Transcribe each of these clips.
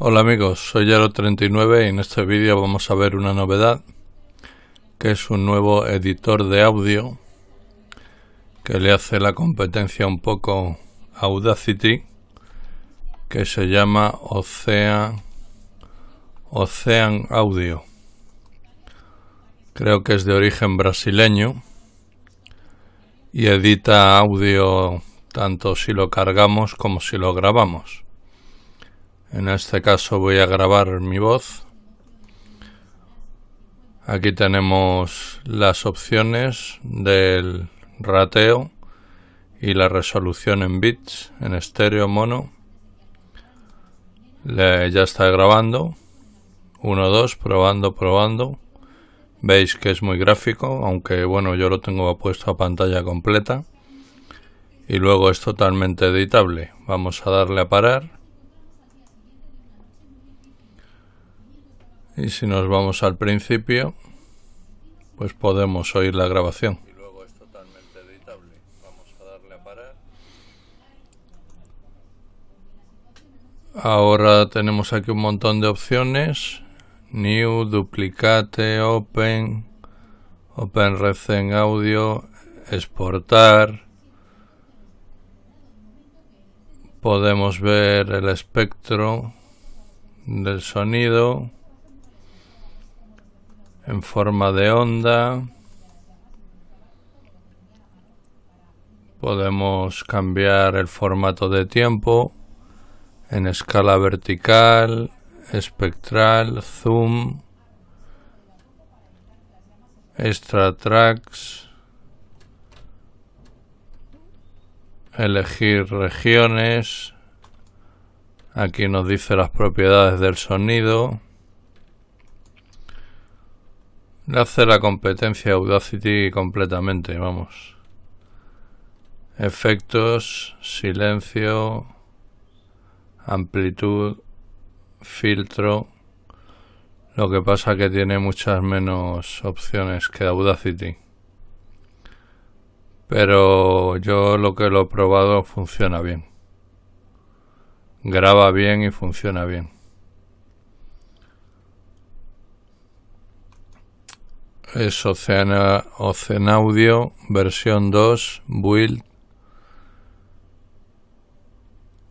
Hola amigos, soy Yaro39 y en este vídeo vamos a ver una novedad que es un nuevo editor de audio que le hace la competencia un poco Audacity que se llama Ocean, Ocean Audio creo que es de origen brasileño y edita audio tanto si lo cargamos como si lo grabamos en este caso voy a grabar mi voz. Aquí tenemos las opciones del rateo y la resolución en bits, en estéreo mono. ya está grabando. 1, 2, probando, probando. Veis que es muy gráfico, aunque bueno, yo lo tengo puesto a pantalla completa. Y luego es totalmente editable. Vamos a darle a parar. Y si nos vamos al principio, pues podemos oír la grabación. Y luego es totalmente editable. Vamos a darle a parar. Ahora tenemos aquí un montón de opciones. New, duplicate, open, open recen audio, exportar. Podemos ver el espectro del sonido en forma de onda. Podemos cambiar el formato de tiempo en escala vertical, espectral, zoom, extra tracks, elegir regiones, aquí nos dice las propiedades del sonido, le hace la competencia Audacity completamente, vamos. Efectos, silencio, amplitud, filtro. Lo que pasa que tiene muchas menos opciones que Audacity. Pero yo lo que lo he probado funciona bien. Graba bien y funciona bien. es Oceana, Ocean Audio versión 2 build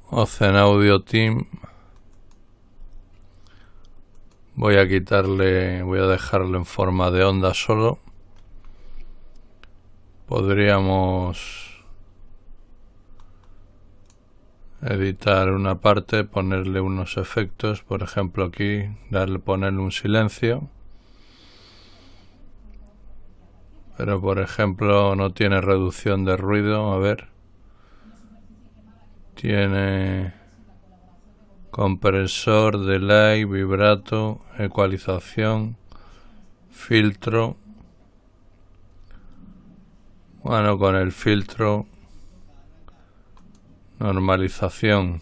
Ocean Audio Team voy a quitarle voy a dejarlo en forma de onda solo podríamos editar una parte ponerle unos efectos por ejemplo aquí darle ponerle un silencio Pero por ejemplo no tiene reducción de ruido, a ver. Tiene compresor, delay, vibrato, ecualización, filtro. Bueno, con el filtro normalización.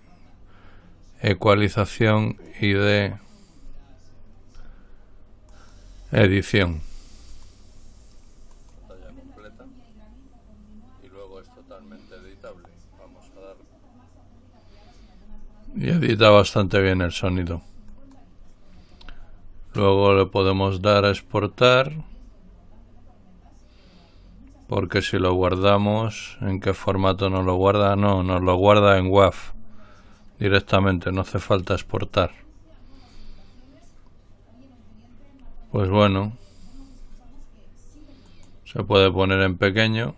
ecualización y de edición. y edita bastante bien el sonido. Luego le podemos dar a exportar, porque si lo guardamos, ¿en qué formato nos lo guarda? No, nos lo guarda en WAF directamente, no hace falta exportar. Pues bueno, se puede poner en pequeño.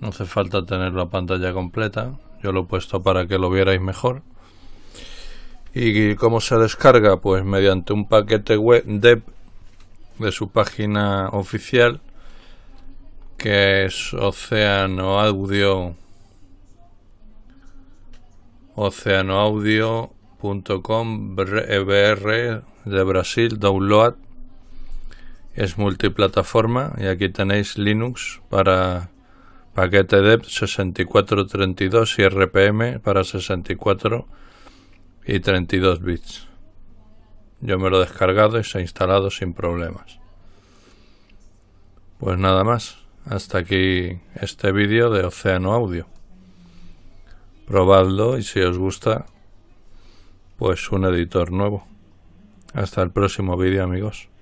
No hace falta tener la pantalla completa. Yo lo he puesto para que lo vierais mejor. ¿Y cómo se descarga? Pues mediante un paquete web de, de su página oficial que es Oceano Audio oceanoaudio.com BR eh, de Brasil, download. Es multiplataforma y aquí tenéis Linux para paquete 64 6432 y RPM para 64 y 32 bits. Yo me lo he descargado y se ha instalado sin problemas. Pues nada más, hasta aquí este vídeo de Oceanoaudio Audio probadlo y si os gusta, pues un editor nuevo. Hasta el próximo vídeo amigos.